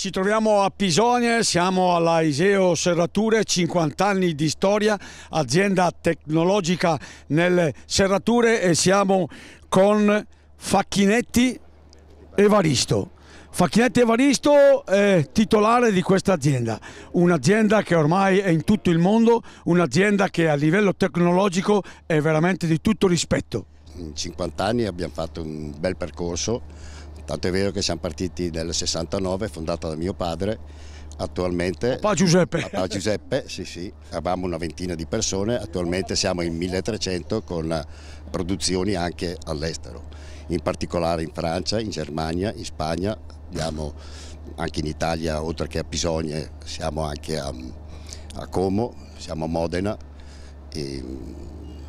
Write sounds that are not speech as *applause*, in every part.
Ci troviamo a Pisonia, siamo alla Iseo Serrature, 50 anni di storia, azienda tecnologica nelle serrature e siamo con Facchinetti Evaristo. Facchinetti Evaristo è titolare di questa azienda, un'azienda che ormai è in tutto il mondo, un'azienda che a livello tecnologico è veramente di tutto rispetto. In 50 anni abbiamo fatto un bel percorso Tanto è vero che siamo partiti nel 69, fondata da mio padre, attualmente... Papà Giuseppe! Papà Giuseppe, sì sì, avevamo una ventina di persone, attualmente siamo in 1300 con produzioni anche all'estero, in particolare in Francia, in Germania, in Spagna, abbiamo anche in Italia, oltre che a Pisogne, siamo anche a, a Como, siamo a Modena e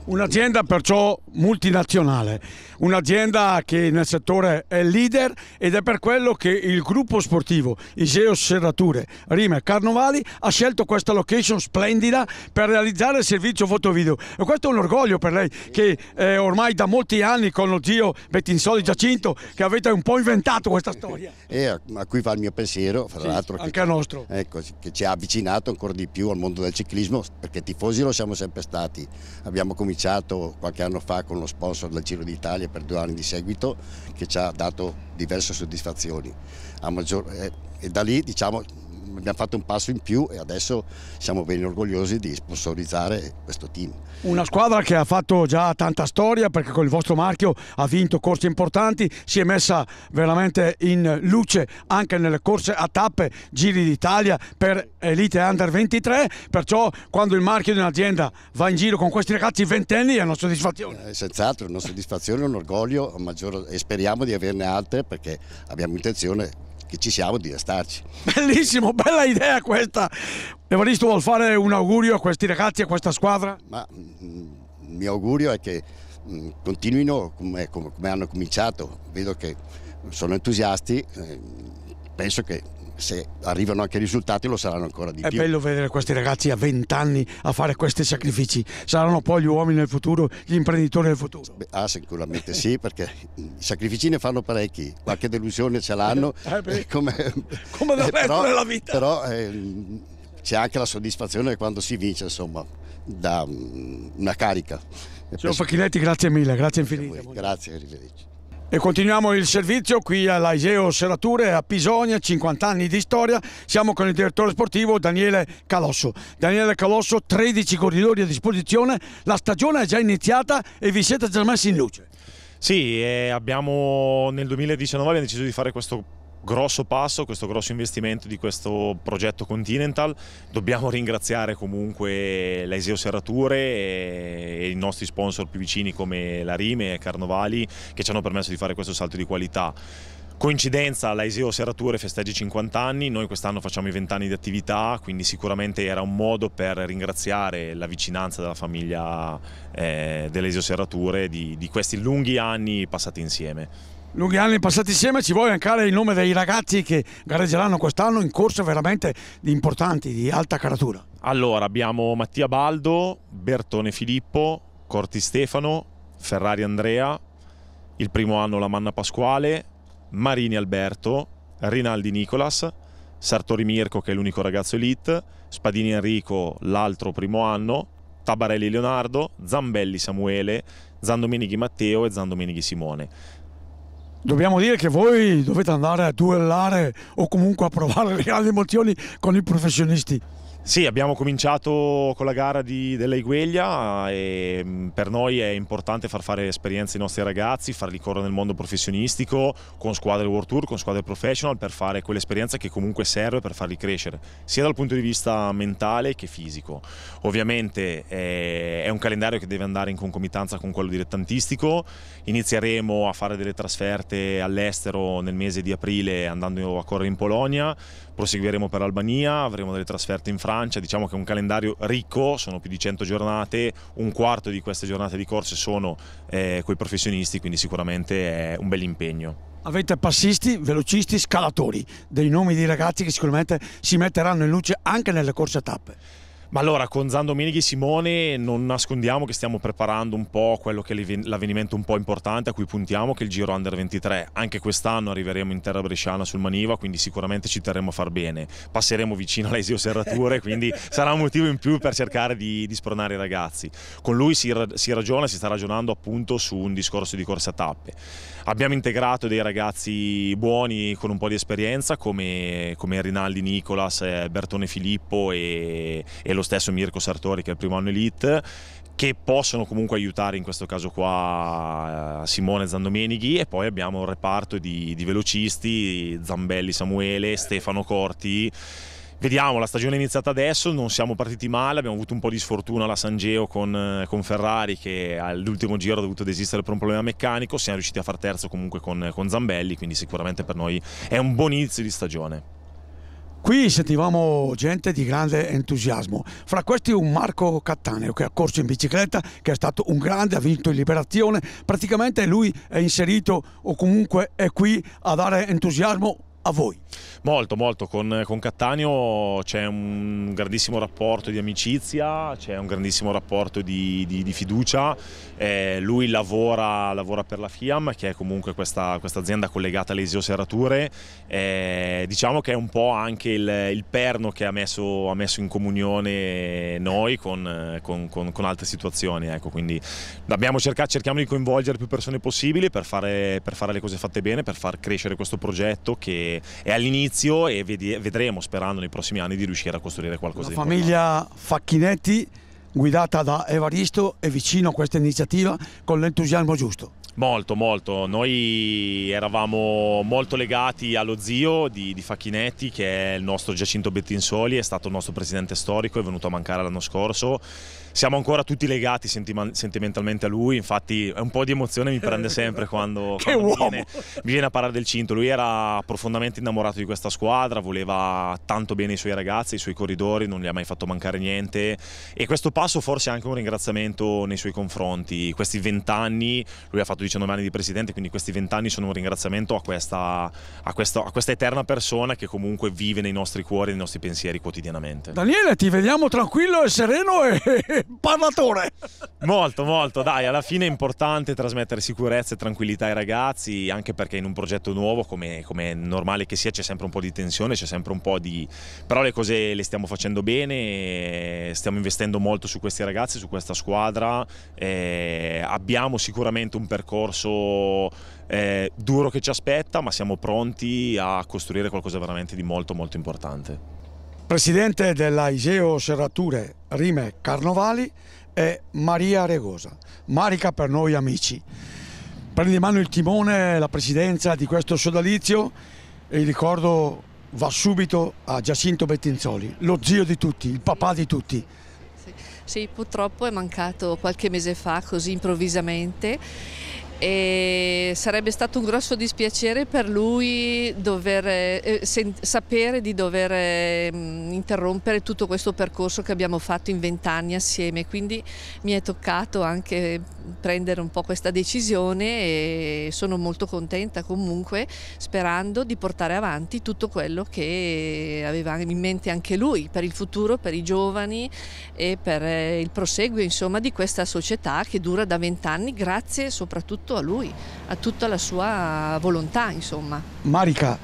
Un'azienda perciò multinazionale, un'azienda che nel settore è leader ed è per quello che il gruppo sportivo Iseo Serrature Rime Carnovali ha scelto questa location splendida per realizzare il servizio foto-video e questo è un orgoglio per lei che eh, ormai da molti anni con lo zio Bettinsoli Giacinto che avete un po' inventato questa storia. *laughs* E a cui fa il mio pensiero, fra sì, l'altro, anche che, nostro. Ecco, che ci ha avvicinato ancora di più al mondo del ciclismo perché tifosi lo siamo sempre stati, abbiamo cominciato cominciato qualche anno fa con lo sponsor del Giro d'Italia per due anni di seguito che ci ha dato diverse soddisfazioni. Maggior, eh, e da lì diciamo, abbiamo fatto un passo in più e adesso siamo ben orgogliosi di sponsorizzare questo team. Una squadra che ha fatto già tanta storia perché con il vostro marchio ha vinto corse importanti, si è messa veramente in luce anche nelle corse a tappe, giri d'Italia per Elite Under 23, perciò quando il marchio di un'azienda va in giro con questi ragazzi ventenni è una soddisfazione. Eh, senz'altro, una soddisfazione, un orgoglio maggiore, e speriamo di averne altre perché abbiamo intenzione che ci siamo di restarci. Bellissimo, bella idea questa. Evaristo vuol fare un augurio a questi ragazzi, a questa squadra? Ma mm, il mio augurio è che mm, continuino come, come, come, hanno cominciato, vedo che sono entusiasti. Eh, penso che se arrivano anche i risultati lo saranno ancora di è più. È bello vedere questi ragazzi a 20 anni a fare questi sacrifici, saranno poi gli uomini del futuro, gli imprenditori del futuro. Beh, ah, sicuramente sì, perché i sacrifici ne fanno parecchi, qualche delusione ce l'hanno, *laughs* eh *laughs* come, come eh, del resto della vita. Però eh, c'è anche la soddisfazione quando si vince, insomma, da um, una carica. Signor Facchinetti, grazie mille, grazie infinite. Grazie, arrivederci. E continuiamo il servizio qui all'Aiseo Serature a Pisonia, 50 anni di storia. Siamo con il direttore sportivo Daniele Calosso. Daniele Calosso, 13 corridori a disposizione, la stagione è già iniziata e vi siete già messi in luce. Sì, eh, abbiamo, nel 2019 abbiamo deciso di fare questo grosso passo, questo grosso investimento di questo progetto Continental. Dobbiamo ringraziare comunque l'Aiseo Serrature e i nostri sponsor più vicini come la Rime e Carnovali che ci hanno permesso di fare questo salto di qualità. Coincidenza, l'Aiseo Serrature festeggia i 50 anni, noi quest'anno facciamo i 20 anni di attività, quindi sicuramente era un modo per ringraziare la vicinanza della famiglia eh, dell'Aiseo Serrature di, di questi lunghi anni passati insieme lunghi anni passati insieme, ci vuole elencare il nome dei ragazzi che gareggeranno quest'anno in corse veramente importanti, di alta caratura. Allora, abbiamo Mattia Baldo, Bertone Filippo, Corti Stefano, Ferrari Andrea, il primo anno la Manna Pasquale, Marini Alberto, Rinaldi Nicolas, Sartori Mirko che è l'unico ragazzo elite, Spadini Enrico l'altro primo anno, Tabarelli Leonardo, Zambelli Samuele, Zandomenichi Matteo e Zandomenichi Simone. Dobbiamo dire che voi dovete andare a duellare o comunque a provare *laughs* le grandi emozioni con i professionisti. Sì, abbiamo cominciato con la gara di, della Igueglia e mm, per noi è importante far fare esperienze ai nostri ragazzi, farli correre nel mondo professionistico con squadre World Tour, con squadre professional per fare quell'esperienza che comunque serve per farli crescere, sia dal punto di vista mentale che fisico. Ovviamente eh, è un calendario che deve andare in concomitanza con quello dilettantistico, inizieremo a fare delle trasferte all'estero nel mese di aprile andando a correre in Polonia, proseguiremo per Albania, avremo delle trasferte in Francia Francia, diciamo che è un calendario ricco, sono più di 100 giornate, un quarto di queste giornate di corse sono eh, coi professionisti, quindi sicuramente è un bel impegno. Avete passisti, velocisti, scalatori, dei nomi di ragazzi che sicuramente si metteranno in luce anche nelle corse a tappe. Ma allora con Zan Domenichi Simone non nascondiamo che stiamo preparando un po' quello che è l'avvenimento un po' importante a cui puntiamo che è il Giro Under 23. Anche quest'anno arriveremo in terra bresciana sul Maniva, quindi sicuramente ci terremo a far bene. Passeremo vicino all'Esio Serrature, *laughs* quindi sarà un motivo in più per cercare di, di spronare i ragazzi. Con lui si, si ragiona, si sta ragionando appunto su un discorso di corsa tappe. Abbiamo integrato dei ragazzi buoni con un po' di esperienza come, come Rinaldi Nicolas, eh, Bertone Filippo e, e lo lo stesso Mirko Sartori che è il primo anno elite che possono comunque aiutare in questo caso qua eh, Simone Zandomenighi e poi abbiamo un reparto di, di velocisti Zambelli Samuele, Stefano Corti Vediamo, la stagione è iniziata adesso, non siamo partiti male, abbiamo avuto un po' di sfortuna alla Sangeo con, eh, con Ferrari che all'ultimo giro ha dovuto desistere per un problema meccanico, siamo riusciti a far terzo comunque con, con Zambelli, quindi sicuramente per noi è un buon inizio di stagione. Qui sentivamo gente di grande entusiasmo, fra questi un Marco Cattaneo che ha corso in bicicletta, che è stato un grande, ha vinto in Liberazione, praticamente lui è inserito o comunque è qui a dare entusiasmo a voi. Molto, molto. Con, con Cattaneo c'è un grandissimo rapporto di amicizia, c'è un grandissimo rapporto di, di, di fiducia. Eh, lui lavora, lavora, per la FIAM, che è comunque questa, questa azienda collegata alle Isio Eh, diciamo che è un po' anche il, il perno che ha messo, ha messo, in comunione noi con, con, con altre situazioni. Ecco. Quindi cercato, cerchiamo di coinvolgere più persone possibili per fare, per fare le cose fatte bene, per far crescere questo progetto che è all'inizio inizio e vedremo, sperando nei prossimi anni, di riuscire a costruire qualcosa La di famiglia Facchinetti guidata da Evaristo è vicino a questa iniziativa con l'entusiasmo giusto. Molto, molto. Noi eravamo molto legati allo zio di, di Facchinetti, che è il nostro Giacinto Bettinsoli, è stato il nostro presidente storico, è venuto a mancare l'anno scorso. Siamo ancora tutti legati sentimentalmente a lui, infatti un po' di emozione mi prende *laughs* sempre quando, quando mi, viene, mi, viene, a parlare del cinto. Lui era profondamente innamorato di questa squadra, voleva tanto bene i suoi ragazzi, i suoi corridori, non gli ha mai fatto mancare niente e questo passo forse è anche un ringraziamento nei suoi confronti. Questi vent'anni lui ha fatto fatto 19 anni di presidente, quindi questi 20 anni sono un ringraziamento a questa, a, questa, a questa, eterna persona che comunque vive nei nostri cuori, nei nostri pensieri quotidianamente. Daniele, ti vediamo tranquillo e sereno e *laughs* parlatore. Molto, molto, dai, alla fine è importante trasmettere sicurezza e tranquillità ai ragazzi, anche perché in un progetto nuovo, come, come è normale che sia, c'è sempre un po' di tensione, c'è sempre un po' di... però le cose le stiamo facendo bene, stiamo investendo molto su questi ragazzi, su questa squadra, eh, abbiamo sicuramente un percorso percorso eh, duro che ci aspetta, ma siamo pronti a costruire qualcosa veramente di molto molto importante. Presidente della Iseo Serrature Rime Carnovali è Maria Regosa, Marica per noi amici. Prende in mano il timone la presidenza di questo sodalizio e il ricordo va subito a Giacinto Bettinzoli, lo zio di tutti, il papà di tutti. Sì, purtroppo è mancato qualche mese fa così improvvisamente e sarebbe stato un grosso dispiacere per lui dover, eh, sapere di dover eh, interrompere tutto questo percorso che abbiamo fatto in vent'anni assieme, quindi mi è toccato anche prendere un po' questa decisione e sono molto contenta comunque sperando di portare avanti tutto quello che aveva in mente anche lui per il futuro, per i giovani e per eh, il proseguo insomma, di questa società che dura da vent'anni grazie soprattutto tutto a lui, a tutta la sua volontà, insomma. Marica,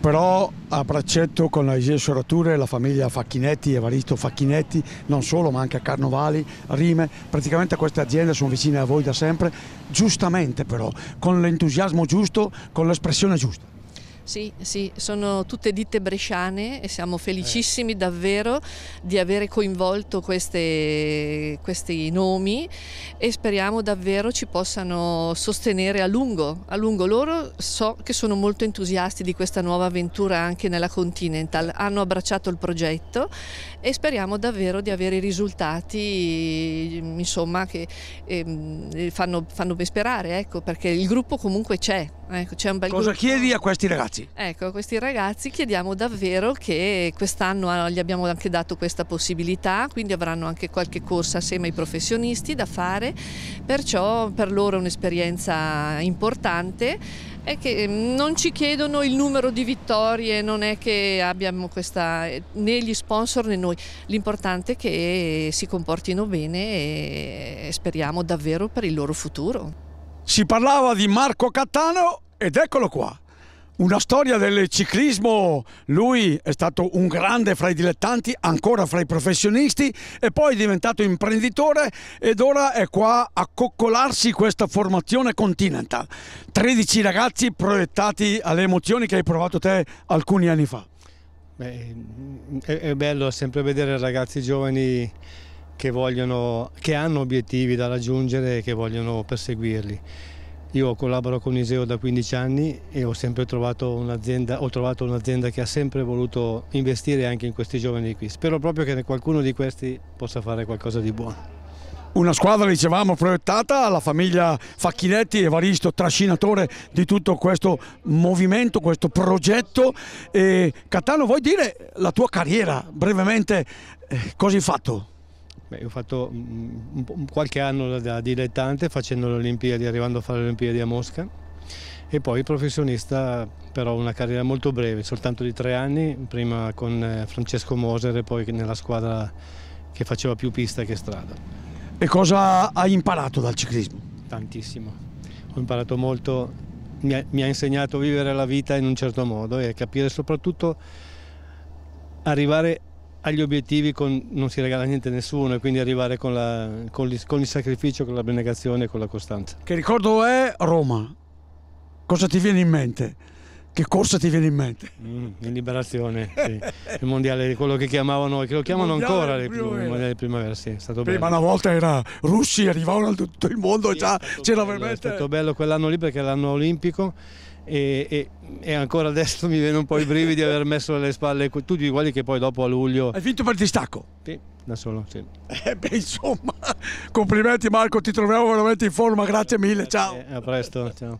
però a braccetto con la sue sorrature la famiglia Facchinetti, Evaristo Facchinetti, non solo ma anche a Carnovali, Rime, praticamente queste aziende sono vicine a voi da sempre, giustamente però, con l'entusiasmo giusto, con l'espressione giusta. Sì, sì, sono tutte ditte bresciane e siamo felicissimi eh. davvero di avere coinvolto queste, questi nomi e speriamo davvero ci possano sostenere a lungo, a lungo. Loro so che sono molto entusiasti di questa nuova avventura anche nella Continental, hanno abbracciato il progetto e speriamo davvero di avere i risultati insomma, che eh, fanno, fanno ben sperare, ecco, perché il gruppo comunque c'è. Ecco, Cosa gruppo. chiedi a questi ragazzi? ragazzi. Ecco, questi ragazzi chiediamo davvero che quest'anno ah, gli abbiamo anche dato questa possibilità, quindi avranno anche qualche corsa assieme ai professionisti da fare, perciò per loro è un'esperienza importante è che mm, non ci chiedono il numero di vittorie, non è che abbiamo questa, né gli sponsor né noi, l'importante è che si comportino bene e speriamo davvero per il loro futuro. Si parlava di Marco Cattano ed eccolo qua. Una storia del ciclismo, lui è stato un grande fra i dilettanti, ancora fra i professionisti e poi è diventato imprenditore ed ora è qua a coccolarsi questa formazione Continental. 13 ragazzi proiettati alle emozioni che hai provato te alcuni anni fa. Beh, è, è bello sempre vedere ragazzi giovani che, vogliono, che hanno obiettivi da raggiungere e che vogliono perseguirli io collaboro con Iseo da 15 anni e ho sempre trovato un'azienda, un che ha sempre voluto investire anche in questi giovani qui. Spero proprio che qualcuno di questi possa fare qualcosa di buono. Una squadra, dicevamo, proiettata alla famiglia Facchinetti, Evaristo, trascinatore di tutto questo movimento, questo progetto. E Catano, vuoi dire la tua carriera brevemente? Eh, cosa hai fatto? Beh, ho fatto mm, mm, qualche anno da dilettante facendo le Olimpiadi, arrivando a fare le Olimpiadi a Mosca e poi professionista però una carriera molto breve, soltanto di tre anni, prima con eh, Francesco Moser e poi nella squadra che faceva più pista che strada. E cosa hai imparato dal ciclismo? Tantissimo, ho imparato molto, mi ha, mi ha insegnato a vivere la vita in un certo modo e a capire soprattutto arrivare agli obiettivi con, non si regala niente a nessuno e quindi arrivare con, la, con, il, con il sacrificio, con l'abnegazione e con la costanza. Che ricordo è Roma? Cosa ti viene in mente? Che corsa ti viene in mente? Mm, in liberazione, sì. il mondiale, quello che chiamavano, che lo chiamano ancora il mondiale di primavera, sì, è stato Prima bello. una volta era russi, arrivavano da tutto il mondo, sì, già c'era veramente... È stato bello quell'anno lì perché l'anno olimpico e, e, e, ancora adesso *laughs* mi viene un po' i brividi di aver messo alle spalle tutti quelli che poi dopo a luglio... Hai vinto per distacco? Sì, da solo, sì. Eh beh, insomma, *laughs* complimenti Marco, ti troviamo veramente in forma, grazie mille, ciao. Eh, a presto, ciao.